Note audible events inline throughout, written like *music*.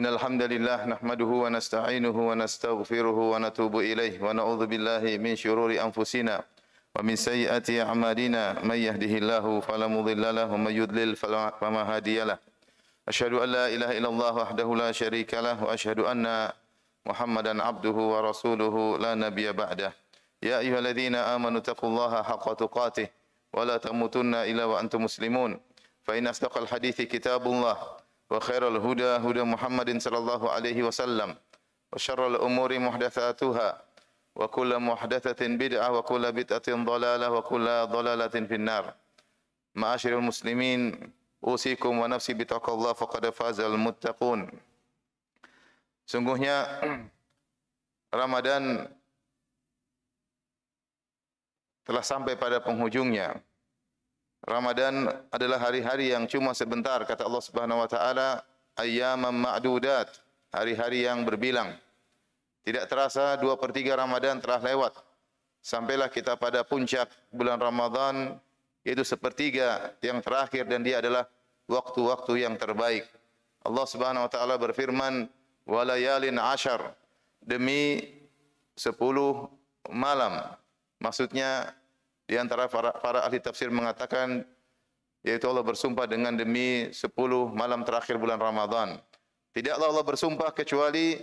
إن الحمد لله نحمده ونستعينه ونستغفره ونتوب إليه ونعوذ بالله من شرور أنفسنا ومن سيئات أعمالنا من يهده الله فلا مضل له ومن يضلل فما هادي له أشهد أن لا إله إلا الله وحده لا شريك له وأشهد أن محمدا عبده ورسوله لا نبي بعده يا أيها الذين آمنوا اتقوا الله حق تقاته ولا تموتن إلا وأنتم مسلمون فإن أصدق الحديث كتاب الله وخير الهدى هدى محمد صلى الله عليه وسلم وشر الأمور محدثاتها وكل محدثة بدعة وكل بدعة ضلالة وكل ضلالة في النار معاشر المسلمين أوصيكم ونفسي بتقوى الله فقد فاز المتقون Sungguhnya Ramadan telah sampai pada penghujungnya. Ramadan adalah hari-hari yang cuma sebentar kata Allah Subhanahu wa taala ayyaman ma'dudat hari-hari yang berbilang tidak terasa 2/3 Ramadan telah lewat sampailah kita pada puncak bulan Ramadan yaitu sepertiga yang terakhir dan dia adalah waktu-waktu yang terbaik Allah Subhanahu wa taala berfirman walayalin ashar demi 10 malam maksudnya di antara para, para ahli tafsir mengatakan, yaitu Allah bersumpah dengan demi sepuluh malam terakhir bulan Ramadhan. Tidaklah Allah bersumpah kecuali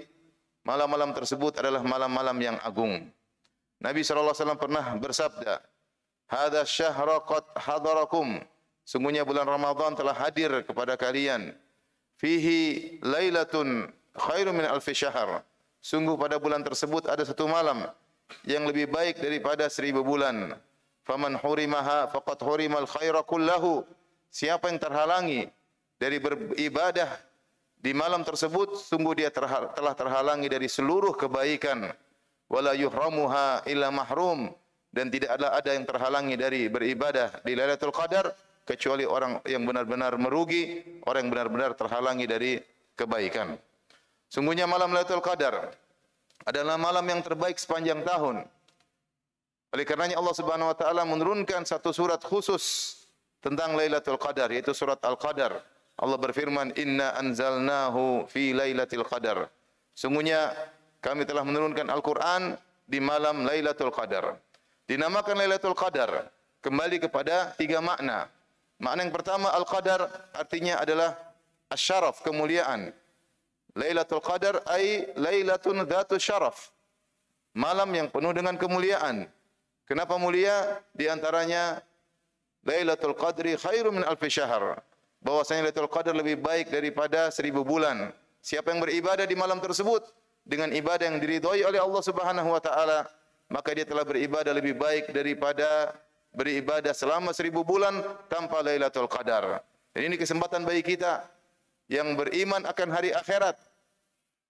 malam-malam tersebut adalah malam-malam yang agung. Nabi SAW pernah bersabda, Hada syahraqat hadarakum. Sungguhnya bulan Ramadhan telah hadir kepada kalian. Fihi laylatun khairu min alfi syahr. Sungguh pada bulan tersebut ada satu malam yang lebih baik daripada seribu bulan faman hurimaha faqad hurimal khaira kullahu siapa yang terhalangi dari beribadah di malam tersebut sungguh dia telah terhalangi dari seluruh kebaikan wala yuhramuha illa mahrum dan tidak ada ada yang terhalangi dari beribadah di Lailatul Qadar kecuali orang yang benar-benar merugi, orang yang benar-benar terhalangi dari kebaikan. Sungguhnya malam Lailatul Qadar adalah malam yang terbaik sepanjang tahun. Oleh karenanya Allah Subhanahu wa taala menurunkan satu surat khusus tentang Lailatul Qadar yaitu surat Al-Qadar. Allah berfirman, "Inna anzalnahu fi Lailatul Qadar." Sungguhnya kami telah menurunkan Al-Qur'an di malam Lailatul Qadar. Dinamakan Lailatul Qadar kembali kepada tiga makna. Makna yang pertama Al-Qadar artinya adalah asyaraf kemuliaan. Lailatul Qadar ay Lailatun dzatu syaraf. Malam yang penuh dengan kemuliaan, Kenapa mulia? Di antaranya Lailatul Qadri khairu min alfi syahr. Bahwasanya Lailatul Qadar lebih baik daripada seribu bulan. Siapa yang beribadah di malam tersebut dengan ibadah yang diridhoi oleh Allah Subhanahu wa taala, maka dia telah beribadah lebih baik daripada beribadah selama seribu bulan tanpa Lailatul Qadar. Dan ini kesempatan bagi kita yang beriman akan hari akhirat,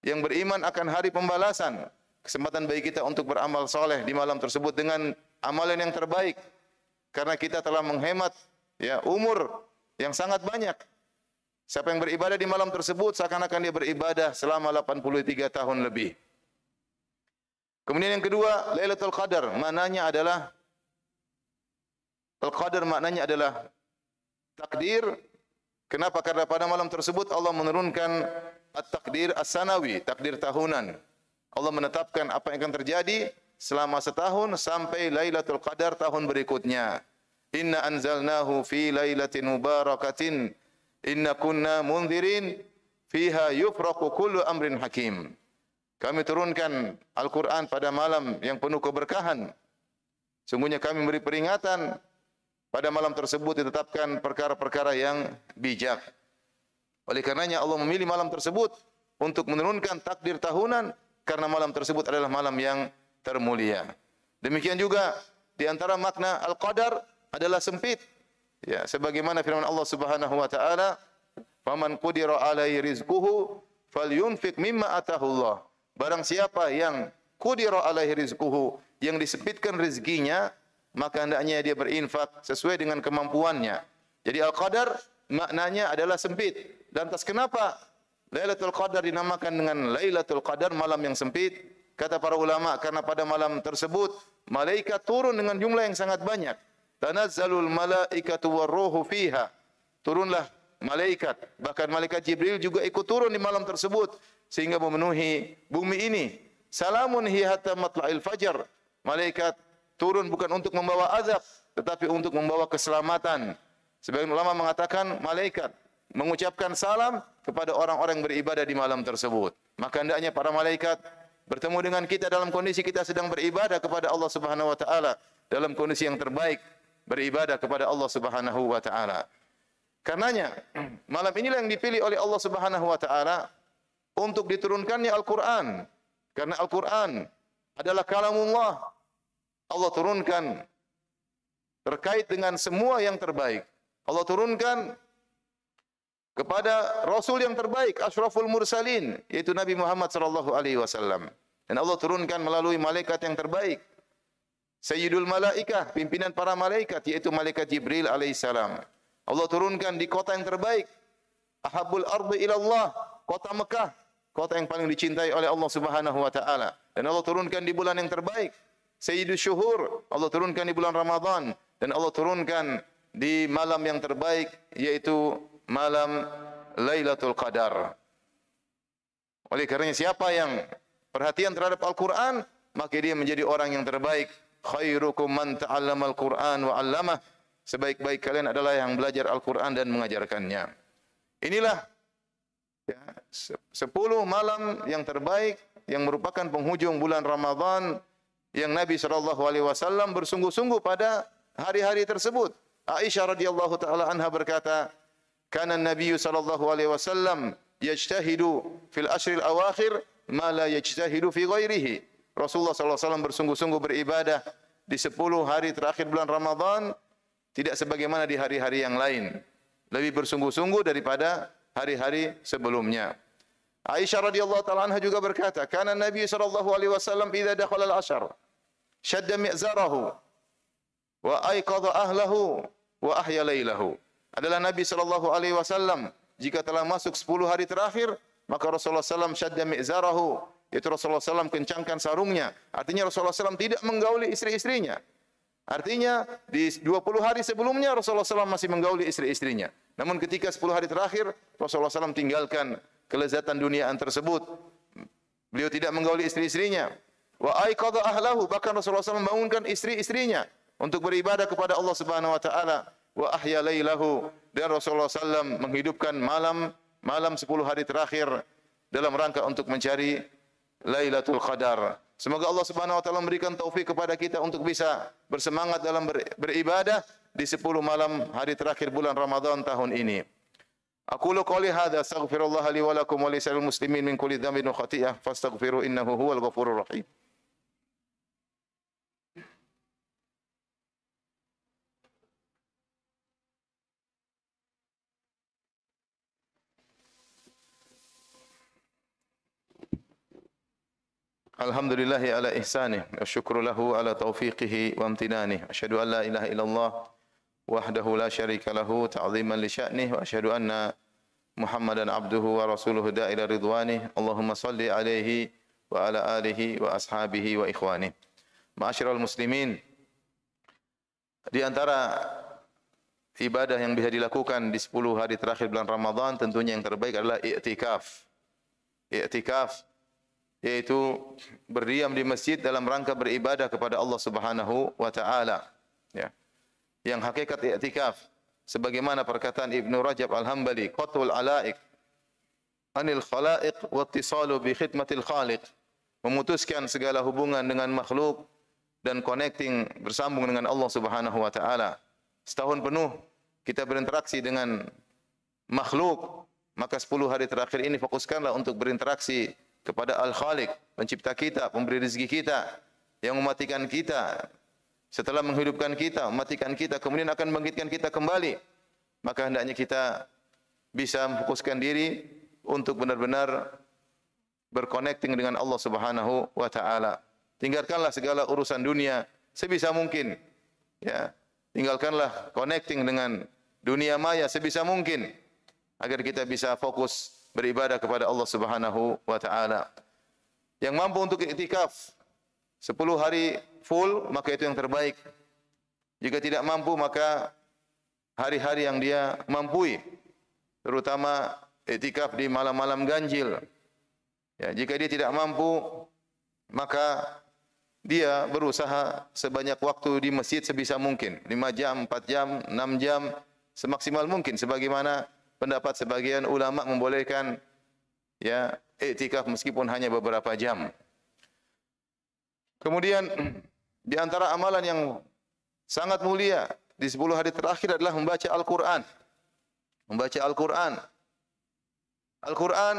yang beriman akan hari pembalasan, kesempatan bagi kita untuk beramal soleh di malam tersebut dengan amalan yang terbaik. Karena kita telah menghemat ya, umur yang sangat banyak. Siapa yang beribadah di malam tersebut, seakan-akan dia beribadah selama 83 tahun lebih. Kemudian yang kedua, Lailatul Qadar. Maknanya adalah, Al-Qadar maknanya adalah takdir. Kenapa? Karena pada malam tersebut Allah menurunkan at-takdir as-sanawi, takdir tahunan. Allah menetapkan apa yang akan terjadi selama setahun sampai Lailatul Qadar tahun berikutnya. Inna anzalnahu fi lailatin mubarakatin inna kunna mundhirin fiha yufraqu kullu amrin hakim. Kami turunkan Al-Qur'an pada malam yang penuh keberkahan. Sungguhnya kami memberi peringatan pada malam tersebut ditetapkan perkara-perkara yang bijak. Oleh karenanya Allah memilih malam tersebut untuk menurunkan takdir tahunan karena malam tersebut adalah malam yang termulia. Demikian juga di antara makna al-qadar adalah sempit. Ya, sebagaimana firman Allah Subhanahu wa taala, "Faman qudira alaihi rizquhu falyunfiq mimma atahu Allah." Barang siapa yang qudira alaihi rizquhu, yang disempitkan rezekinya, maka hendaknya dia berinfak sesuai dengan kemampuannya. Jadi al-qadar maknanya adalah sempit. Lantas kenapa Lailatul Qadar dinamakan dengan Lailatul Qadar malam yang sempit kata para ulama karena pada malam tersebut malaikat turun dengan jumlah yang sangat banyak. Tanazzalul malaikatu waruhu fiha. Turunlah malaikat bahkan malaikat Jibril juga ikut turun di malam tersebut sehingga memenuhi bumi ini. Salamun hiya hatta matla'il fajar. Malaikat turun bukan untuk membawa azab tetapi untuk membawa keselamatan. Sebagian ulama mengatakan malaikat mengucapkan salam kepada orang-orang beribadah di malam tersebut. Maka hendaknya para malaikat bertemu dengan kita dalam kondisi kita sedang beribadah kepada Allah Subhanahu wa taala dalam kondisi yang terbaik beribadah kepada Allah Subhanahu wa taala. Karenanya *clears throat* malam inilah yang dipilih oleh Allah Subhanahu wa taala untuk diturunkannya Al-Qur'an. Karena Al-Qur'an adalah kalamullah. Allah turunkan terkait dengan semua yang terbaik. Allah turunkan kepada rasul yang terbaik Ashraful mursalin yaitu Nabi Muhammad sallallahu alaihi wasallam dan Allah turunkan melalui malaikat yang terbaik sayyidul malaikah pimpinan para malaikat yaitu malaikat Jibril alaihi salam Allah turunkan di kota yang terbaik ahabul ardi ila kota Mekah kota yang paling dicintai oleh Allah Subhanahu wa taala dan Allah turunkan di bulan yang terbaik sayyidus syuhur Allah turunkan di bulan Ramadan dan Allah turunkan di malam yang terbaik yaitu malam Lailatul Qadar. Oleh kerana siapa yang perhatian terhadap Al-Quran, maka dia menjadi orang yang terbaik. Khairukum man ta'allam Al-Quran wa Sebaik-baik kalian adalah yang belajar Al-Quran dan mengajarkannya. Inilah ya, sepuluh malam yang terbaik yang merupakan penghujung bulan Ramadhan yang Nabi SAW bersungguh-sungguh pada hari-hari tersebut. Aisyah radhiyallahu taala anha berkata, kana Nabi sallallahu alaihi wasallam yajtahidu fil asril awakhir ma la yajtahidu fi ghairihi Rasulullah sallallahu alaihi wasallam bersungguh-sungguh beribadah di 10 hari terakhir bulan Ramadan tidak sebagaimana di hari-hari yang lain lebih bersungguh-sungguh daripada hari-hari sebelumnya Aisyah radhiyallahu taala anha juga berkata kana nabi sallallahu alaihi wasallam idza dakhala al-ashr shadda mi'zarahu wa ayqadha ahlahu wa ahya lailahu adalah Nabi sallallahu alaihi wasallam jika telah masuk 10 hari terakhir maka Rasulullah sallam syadda mizarahu yaitu Rasulullah sallam kencangkan sarungnya artinya Rasulullah sallam tidak menggauli istri-istrinya artinya di 20 hari sebelumnya Rasulullah sallam masih menggauli istri-istrinya namun ketika 10 hari terakhir Rasulullah sallam tinggalkan kelezatan dunia tersebut beliau tidak menggauli istri-istrinya wa aiqadha ahlahu bahkan Rasulullah sallam bangunkan istri-istrinya untuk beribadah kepada Allah Subhanahu wa taala wa ahya lailahu dan Rasulullah SAW menghidupkan malam malam sepuluh hari terakhir dalam rangka untuk mencari Lailatul Qadar. Semoga Allah Subhanahu wa taala memberikan taufik kepada kita untuk bisa bersemangat dalam beribadah di sepuluh malam hari terakhir bulan Ramadhan tahun ini. Aku lu qali hadza astaghfirullah li wa lakum muslimin min kulli dhanbin wa khathiyah fastaghfiru innahu huwal ghafurur rahim. الحمد لله على إحسانه والشكر له على توفيقه وامتنانه أشهد أن لا إله إلا الله وحده لا شريك له تعظيما لشأنه وأشهد أن محمدا عبده ورسوله دائر رضوانه اللهم صل عليه وعلى آله وأصحابه وإخوانه معاشر المسلمين di antara ibadah yang bisa dilakukan di 10 hari terakhir bulan Ramadan tentunya yang terbaik adalah i'tikaf. I'tikaf yaitu berdiam di masjid dalam rangka beribadah kepada Allah Subhanahu wa taala ya yang hakikat i'tikaf sebagaimana perkataan Ibnu Rajab al hambali qatul alaik anil khalaiq wattisalu bi khidmatil khaliq memutuskan segala hubungan dengan makhluk dan connecting bersambung dengan Allah Subhanahu wa taala setahun penuh kita berinteraksi dengan makhluk maka sepuluh hari terakhir ini fokuskanlah untuk berinteraksi kepada Al-Khaliq, pencipta kita, pemberi rezeki kita, yang mematikan kita, setelah menghidupkan kita, mematikan kita, kemudian akan membangkitkan kita kembali. Maka hendaknya kita bisa memfokuskan diri untuk benar-benar berconnecting dengan Allah Subhanahu wa taala. Tinggalkanlah segala urusan dunia sebisa mungkin. Ya. Tinggalkanlah connecting dengan dunia maya sebisa mungkin agar kita bisa fokus beribadah kepada Allah Subhanahu wa taala. Yang mampu untuk iktikaf 10 hari full maka itu yang terbaik. Jika tidak mampu maka hari-hari yang dia mampu terutama iktikaf di malam-malam ganjil. Ya, jika dia tidak mampu maka dia berusaha sebanyak waktu di masjid sebisa mungkin, 5 jam, 4 jam, 6 jam, semaksimal mungkin sebagaimana pendapat sebagian ulama membolehkan ya iktikaf meskipun hanya beberapa jam. Kemudian di antara amalan yang sangat mulia di 10 hari terakhir adalah membaca Al-Qur'an. Membaca Al-Qur'an. Al-Qur'an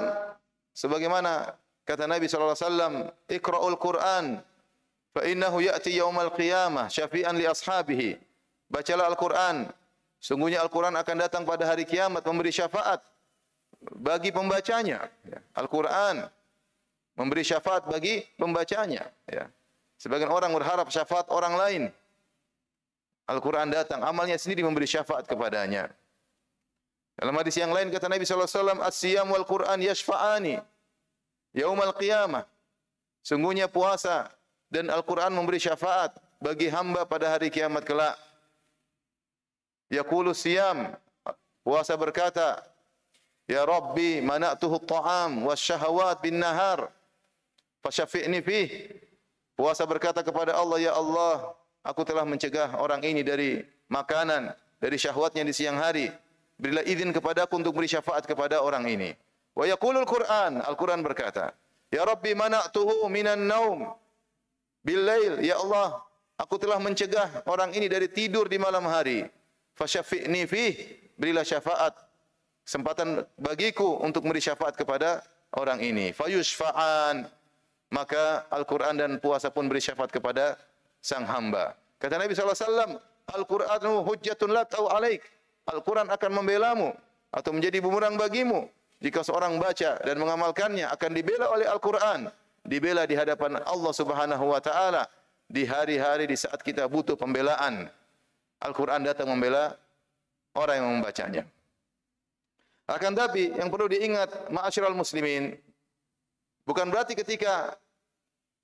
sebagaimana kata Nabi sallallahu alaihi wasallam, "Iqra'ul Qur'an fa innahu ya'ti yaumal qiyamah syafi'an li ashabihi." Bacalah Al-Qur'an, Sungguhnya Al-Quran akan datang pada hari kiamat memberi syafaat bagi pembacanya. Ya. Al-Quran memberi syafaat bagi pembacanya. Ya. Sebagian orang berharap syafaat orang lain. Al-Quran datang, amalnya sendiri memberi syafaat kepadanya. Dalam hadis yang lain kata Nabi Sallallahu Alaihi Wasallam, "Asyam wal Quran yashfaani yaum al kiamah. Sungguhnya puasa dan Al-Quran memberi syafaat bagi hamba pada hari kiamat kelak yaqulu siyam puasa berkata ya rabbi mana'tuhu ta'am syahwat bin nahar fashafi'ni fi puasa berkata kepada Allah ya Allah aku telah mencegah orang ini dari makanan dari syahwatnya di siang hari berilah izin kepadaku untuk beri syafaat kepada orang ini wa yaqulu al-quran al-quran berkata ya rabbi mana mana'tuhu minan naum bil lail ya Allah aku telah mencegah orang ini dari tidur di malam hari Fasyafik fi berilah syafaat kesempatan bagiku untuk memberi syafaat kepada orang ini fayushfa'an maka Al-Qur'an dan puasa pun beri syafaat kepada sang hamba kata Nabi sallallahu alaihi wasallam Al-Qur'anu hujjatun la tau alaik Al-Qur'an akan membela mu atau menjadi bumerang bagimu jika seorang baca dan mengamalkannya akan dibela oleh Al-Qur'an dibela di hadapan Allah Subhanahu wa taala di hari-hari di saat kita butuh pembelaan Al-Quran datang membela orang yang membacanya. Akan tapi yang perlu diingat ma'asyiral muslimin bukan berarti ketika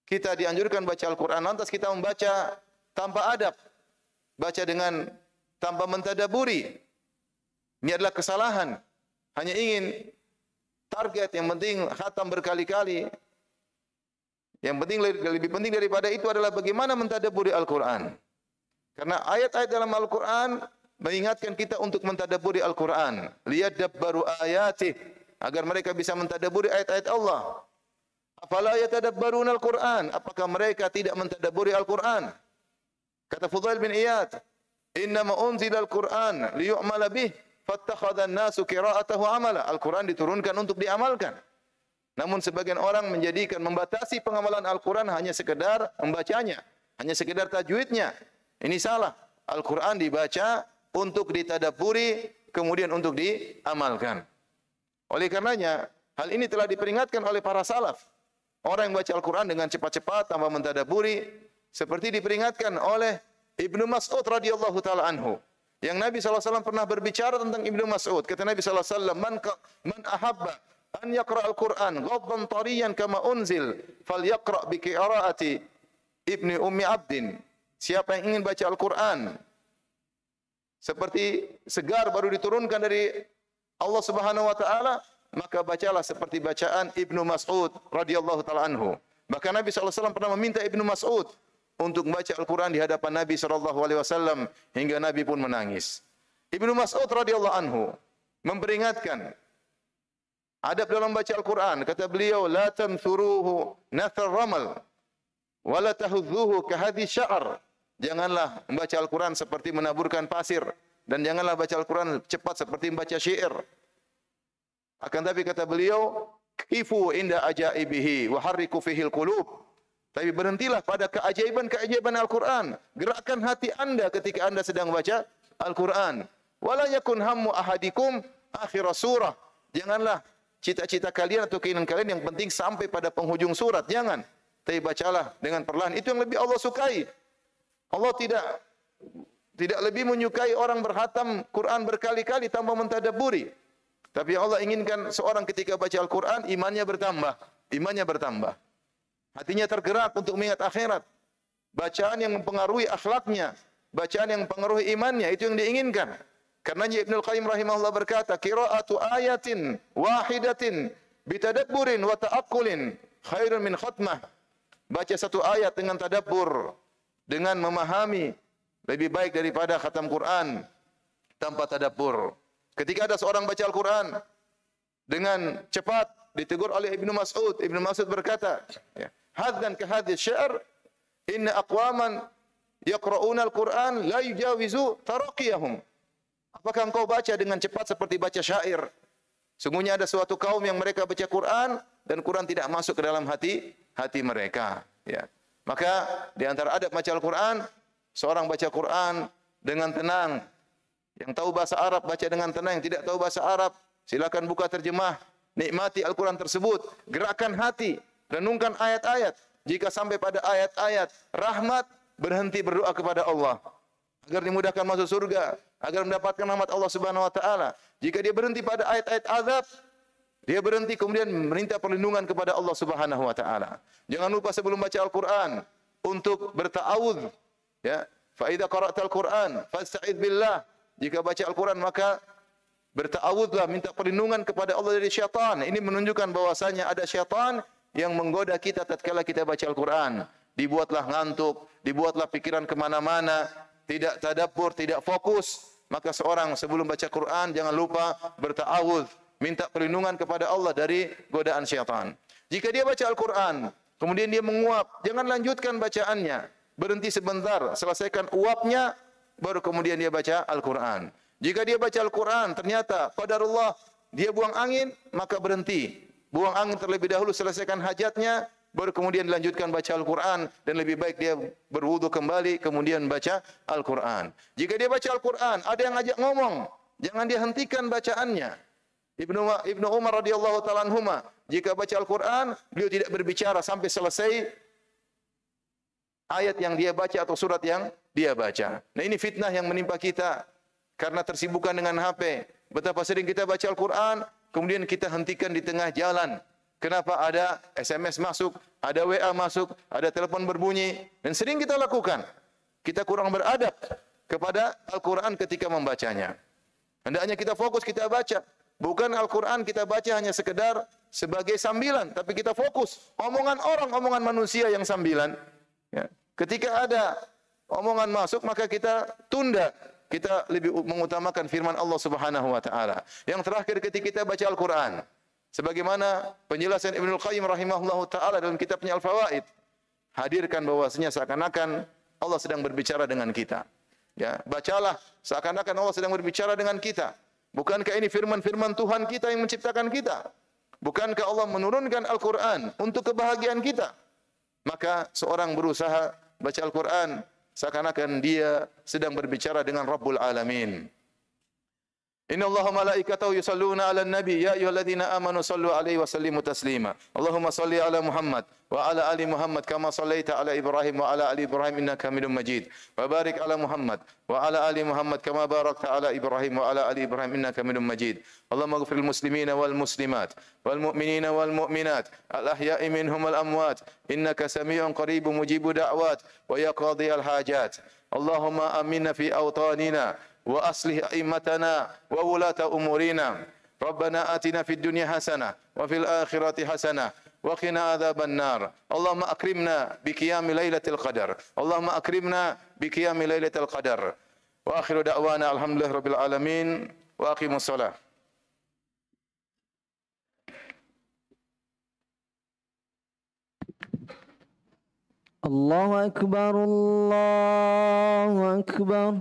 kita dianjurkan baca Al-Quran lantas kita membaca tanpa adab baca dengan tanpa mentadaburi ini adalah kesalahan hanya ingin target yang penting khatam berkali-kali yang penting lebih penting daripada itu adalah bagaimana mentadaburi Al-Quran. Karena ayat-ayat dalam Al-Quran mengingatkan kita untuk mentadaburi Al-Quran. Lihat dabbaru ayatih. Agar mereka bisa mentadaburi ayat-ayat Allah. Apalah ayat tadabbarun Al-Quran? Apakah mereka tidak mentadaburi Al-Quran? Kata Fudail bin Iyad. Inna ma'unzil Al-Quran liyu'mala bih. Fattakhadha nasu kira'atahu amala. Al-Quran diturunkan untuk diamalkan. Namun sebagian orang menjadikan membatasi pengamalan Al-Quran hanya sekedar membacanya. Hanya sekedar tajwidnya. Ini salah. Al-Quran dibaca untuk ditadaburi, kemudian untuk diamalkan. Oleh karenanya, hal ini telah diperingatkan oleh para salaf. Orang yang baca Al-Quran dengan cepat-cepat tanpa mentadaburi, seperti diperingatkan oleh Ibnu Mas'ud radhiyallahu taala anhu. Yang Nabi SAW pernah berbicara tentang Ibnu Mas'ud. Kata Nabi SAW, Man, ka, man ahabba an yakra al-Quran ghabban tariyan kama unzil fal yakra bi qira'ati ibni ummi abdin Siapa yang ingin baca Al-Quran seperti segar baru diturunkan dari Allah Subhanahu Wa Taala maka bacalah seperti bacaan Ibnu Mas'ud radhiyallahu taala anhu. Bahkan Nabi SAW pernah meminta Ibnu Mas'ud untuk baca Al-Quran di hadapan Nabi SAW hingga Nabi pun menangis. Ibnu Mas'ud radhiyallahu anhu memperingatkan adab dalam baca Al-Quran. Kata beliau, لا تنثروه نثر رمل ولا تهذوه كهذه شعر Janganlah membaca Al-Quran seperti menaburkan pasir. Dan janganlah baca Al-Quran cepat seperti membaca syair. Akan tapi kata beliau, Kifu inda ajaibihi wahariku fihil kulub. Tapi berhentilah pada keajaiban-keajaiban Al-Quran. Gerakkan hati anda ketika anda sedang baca Al-Quran. Walayakun hammu ahadikum akhirah surah. Janganlah cita-cita kalian atau keinginan kalian yang penting sampai pada penghujung surat. Jangan. Tapi bacalah dengan perlahan. Itu yang lebih Allah sukai. Allah tidak tidak lebih menyukai orang berhatam Quran berkali-kali tanpa mentadaburi. Tapi Allah inginkan seorang ketika baca Al-Quran imannya bertambah, imannya bertambah. Hatinya tergerak untuk mengingat akhirat. Bacaan yang mempengaruhi akhlaknya, bacaan yang mempengaruhi imannya itu yang diinginkan. Karena Ibnu Qayyim rahimahullah berkata, "Qira'atu ayatin wahidatin bitadabburin wa ta'aqqulin khairun min khatmah." Baca satu ayat dengan tadabur dengan memahami lebih baik daripada khatam Quran tanpa tadabbur. Ketika ada seorang baca Al-Quran dengan cepat ditegur oleh Ibnu Mas'ud, Ibnu Mas'ud berkata, ya, hadzan ka hadzi syair in aqwaman yaqra'una Al-Quran la yujawizu taraqiyahum. Apakah engkau baca dengan cepat seperti baca syair? Sungguhnya ada suatu kaum yang mereka baca Quran dan Quran tidak masuk ke dalam hati hati mereka, ya. Maka di antara adab baca Al-Quran, seorang baca Quran dengan tenang. Yang tahu bahasa Arab baca dengan tenang, yang tidak tahu bahasa Arab silakan buka terjemah, nikmati Al-Quran tersebut, gerakan hati, renungkan ayat-ayat. Jika sampai pada ayat-ayat rahmat, berhenti berdoa kepada Allah agar dimudahkan masuk surga, agar mendapatkan rahmat Allah Subhanahu wa taala. Jika dia berhenti pada ayat-ayat azab, Dia berhenti kemudian meminta perlindungan kepada Allah Subhanahu wa taala. Jangan lupa sebelum baca Al-Qur'an untuk bertaawud ya. Fa idza qara'tal Qur'an fasta'iz billah. Jika baca Al-Qur'an maka bertaawudlah minta perlindungan kepada Allah dari syaitan. Ini menunjukkan bahwasanya ada syaitan yang menggoda kita tatkala kita baca Al-Qur'an. Dibuatlah ngantuk, dibuatlah pikiran ke mana-mana, tidak tadabbur, tidak fokus. Maka seorang sebelum baca Quran jangan lupa bertaawudz minta perlindungan kepada Allah dari godaan syaitan. Jika dia baca Al-Quran, kemudian dia menguap, jangan lanjutkan bacaannya. Berhenti sebentar, selesaikan uapnya, baru kemudian dia baca Al-Quran. Jika dia baca Al-Quran, ternyata qadarullah, dia buang angin, maka berhenti. Buang angin terlebih dahulu, selesaikan hajatnya, baru kemudian dilanjutkan baca Al-Quran. Dan lebih baik dia berwudu kembali, kemudian baca Al-Quran. Jika dia baca Al-Quran, ada yang ajak ngomong, jangan dia hentikan bacaannya. Ibnu Ibnu Umar radhiyallahu taala anhuma jika baca Al-Qur'an beliau tidak berbicara sampai selesai ayat yang dia baca atau surat yang dia baca. Nah ini fitnah yang menimpa kita karena tersibukan dengan HP. Betapa sering kita baca Al-Qur'an kemudian kita hentikan di tengah jalan. Kenapa ada SMS masuk, ada WA masuk, ada telepon berbunyi dan sering kita lakukan. Kita kurang beradab kepada Al-Qur'an ketika membacanya. Hendaknya kita fokus kita baca Bukan Al-Quran kita baca hanya sekedar sebagai sambilan. Tapi kita fokus. Omongan orang, omongan manusia yang sambilan. Ya. Ketika ada omongan masuk, maka kita tunda. Kita lebih mengutamakan firman Allah subhanahu wa ta'ala. Yang terakhir ketika kita baca Al-Quran. Sebagaimana penjelasan Ibnul Qayyim rahimahullah ta'ala dalam kitabnya Al-Fawaid. Hadirkan bahwasanya seakan-akan Allah sedang berbicara dengan kita. Ya, bacalah seakan-akan Allah sedang berbicara dengan kita. Bukankah ini firman-firman Tuhan kita yang menciptakan kita? Bukankah Allah menurunkan Al-Quran untuk kebahagiaan kita? Maka seorang berusaha baca Al-Quran seakan-akan dia sedang berbicara dengan Rabbul Alamin. إن الله ملائكته يصلون على النبي يا أيها الذين آمنوا صلوا عليه وسلموا تسليما اللهم صل على محمد وعلى آل محمد كما صليت على إبراهيم وعلى آل إبراهيم إنك حميد مجيد وبارك على محمد وعلى آل محمد كما باركت على إبراهيم وعلى آل إبراهيم إنك حميد مجيد اللهم اغفر للمسلمين والمسلمات والمؤمنين والمؤمنات الأحياء منهم الأموات إنك سميع قريب مجيب دعوات ويا قاضي الحاجات اللهم آمنا في أوطاننا وأصلح أئمتنا وولاة أمورنا ربنا آتنا في الدنيا حسنة وفي الآخرة حسنة وقنا عذاب النار اللهم أكرمنا بقيام ليلة القدر اللهم أكرمنا بقيام ليلة القدر وآخر دعوانا الحمد لله رب العالمين وأقيموا الصلاة الله أكبر الله أكبر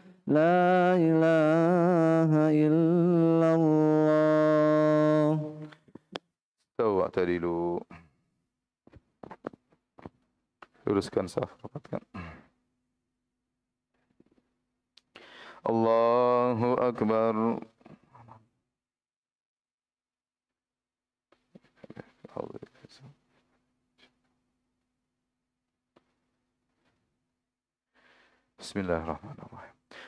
لا إله إلا الله استووا اعتدلوا luruskan saf rapatkan Allahu akbar أكبر بسم الله الرحمن الرحيم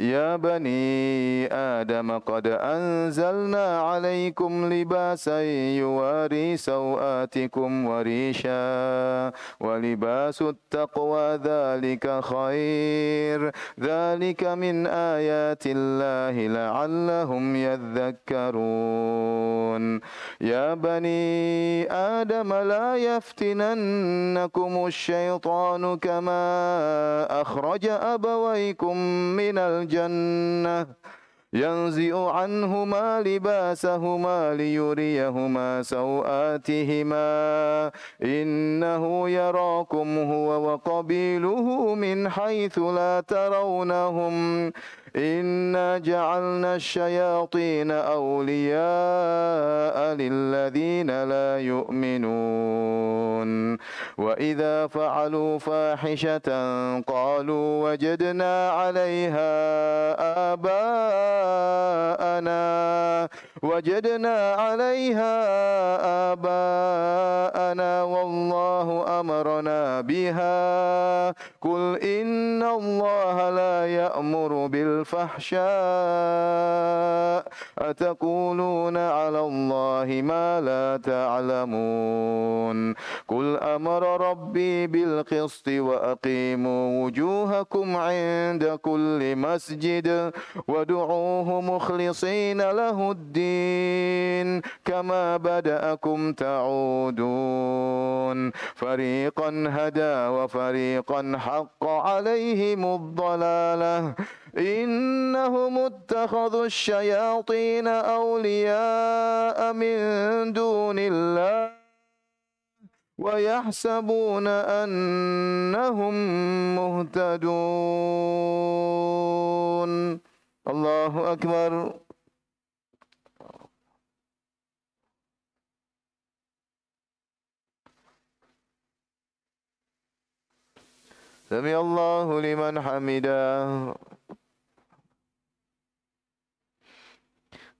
يا بني آدم قد أنزلنا عليكم لباسا يواري سوآتكم وريشا ولباس التقوى ذلك خير ذلك من آيات الله لعلهم يذكرون يا بني آدم لا يفتننكم الشيطان كما أخرج أبويكم من الجنة الجنة ينزع عنهما لباسهما ليريهما سوآتهما إنه يراكم هو وقبيله من حيث لا ترونهم إنا جعلنا الشياطين أولياء للذين لا يؤمنون وإذا فعلوا فاحشة قالوا وجدنا عليها آباءنا وجدنا عليها آباءنا والله أمرنا بها قل إن الله لا يأمر بالله الفحشاء أتقولون على الله ما لا تعلمون قل أمر ربي بالقسط وأقيموا وجوهكم عند كل مسجد ودعوه مخلصين له الدين كما بدأكم تعودون فريقا هدى وفريقا حق عليهم الضلاله إنهم اتخذوا الشياطين أولياء من دون الله ويحسبون أنهم مهتدون الله أكبر سمع الله لمن حمده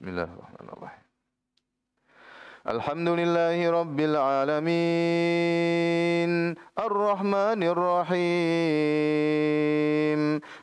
بسم الله الرحمن الرحيم الحمد لله رب العالمين الرحمن الرحيم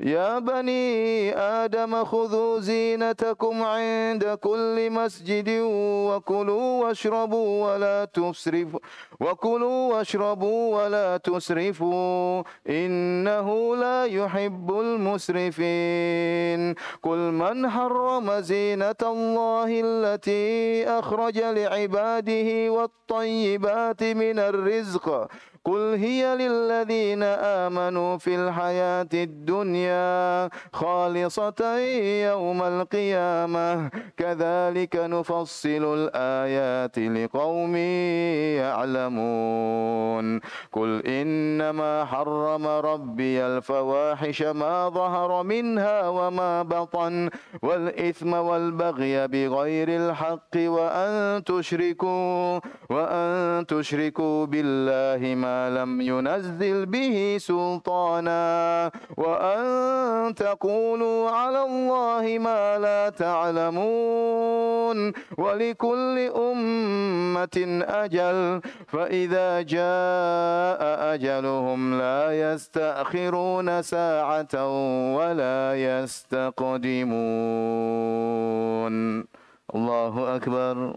يا بني آدم خذوا زينتكم عند كل مسجد وكلوا واشربوا ولا تسرفوا وكلوا واشربوا ولا تسرفوا إنه لا يحب المسرفين قل من حرم زينة الله التي أخرج لعباده والطيبات من الرزق قل هي للذين آمنوا في الحياة الدنيا خالصة يوم القيامة كذلك نفصل الآيات لقوم يعلمون قل إنما حرم ربي الفواحش ما ظهر منها وما بطن والإثم والبغي بغير الحق وأن تشركوا وأن تشركوا بالله ما لم ينزل به سلطانا وأن تقولوا على الله ما لا تعلمون ولكل أمة أجل فإذا جاء أجلهم لا يستأخرون ساعة ولا يستقدمون الله أكبر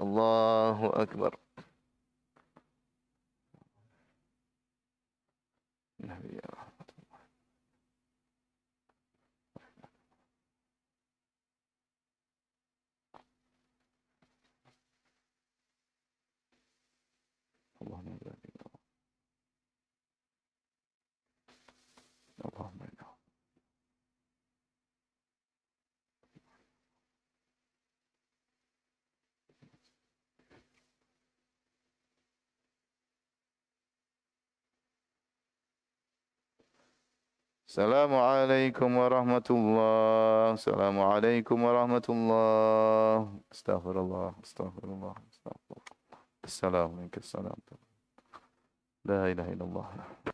الله أكبر نبي السلام عليكم ورحمة الله السلام عليكم ورحمة الله استغفر الله استغفر الله استغفر الله السلام عليك السلام لا إله إلا الله